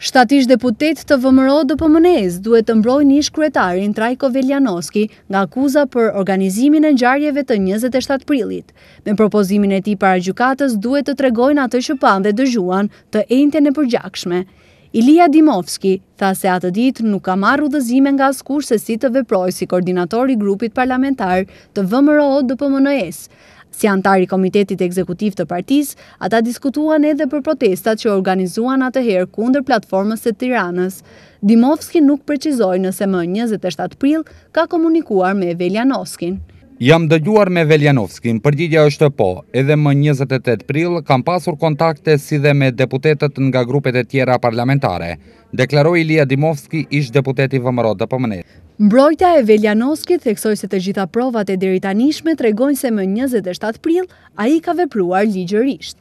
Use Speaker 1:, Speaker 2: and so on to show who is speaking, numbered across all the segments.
Speaker 1: Shtatish deputet të vëmëro dë pëmënez duhet të mbroj një shkretarin Trajko Veljanoski nga akuza për organizimin e gjarjeve të 27 prilit. Me propozimin e ti para gjukatës duhet të tregojnë atë shëpan dhe dëgjuan të ente në përgjakshme. Ilija Dimovski tha se atë dit nuk ka marru udhëzime nga skur se si të veproj si koordinatori grupit parlamentar të vëmëro dë pëmënez. Si antari Komitetit Ekzekutiv të partis, ata diskutuan edhe për protestat që organizuan atëherë kunder platformës e tiranës. Dimovski nuk përqizoj nëse më 27 pril ka komunikuar me Veljanovskin.
Speaker 2: Jam dëgjuar me Veljanovskin, përgjidja është po, edhe më 28 pril kam pasur kontakte si dhe me deputetet nga grupet e tjera parlamentare, deklaroi Ilija Dimovski ish deputeti vëmërot dhe pëmënet.
Speaker 1: Mbrojtja e Veljanoski theksoj se të gjitha provat e diritanishme të regojnë se më 27 pril a i ka vepruar ligjërisht.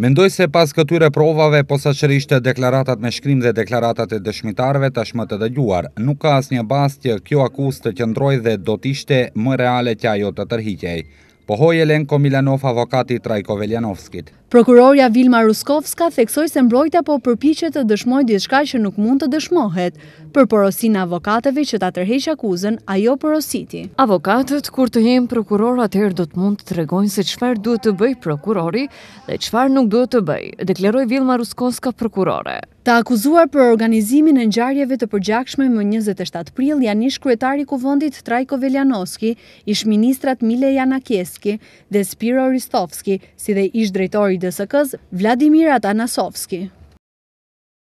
Speaker 2: Mendoj se pas këtyre provave, posa qërishte deklaratat me shkrim dhe deklaratat e dëshmitarve të të dëgjuar, nuk ka as një bastje kjo akust të qëndroj dhe do tishte më reale tja jo të tërhitjej. Pohoj Elenko Milanov, avokati Trajko Veljanovskit.
Speaker 1: Prokuroria Vilma Ruskovska theksoj se mbrojta po përpichet të dëshmoj dhe shkaj që nuk mund të dëshmohet për porosin avokateve që ta tërhejsh akuzën ajo porositi. Avokatët, kur të jenë prokuror, atëherë do të mund të tregojnë se qëfar duhet të bëj prokurori dhe qëfar nuk duhet të bëj, dekleroj Vilma Ruskovska prokurore. Ta akuzuar për organizimin e njarjeve të përgjakshme më 27 pril, janë ish kretari kuvondit Trajko Veljanoski, ish ministrat Mile Janakeski dhe Spiro Ristovski, si dhe ish drejtori dësëkës Vladimir Atanasovski.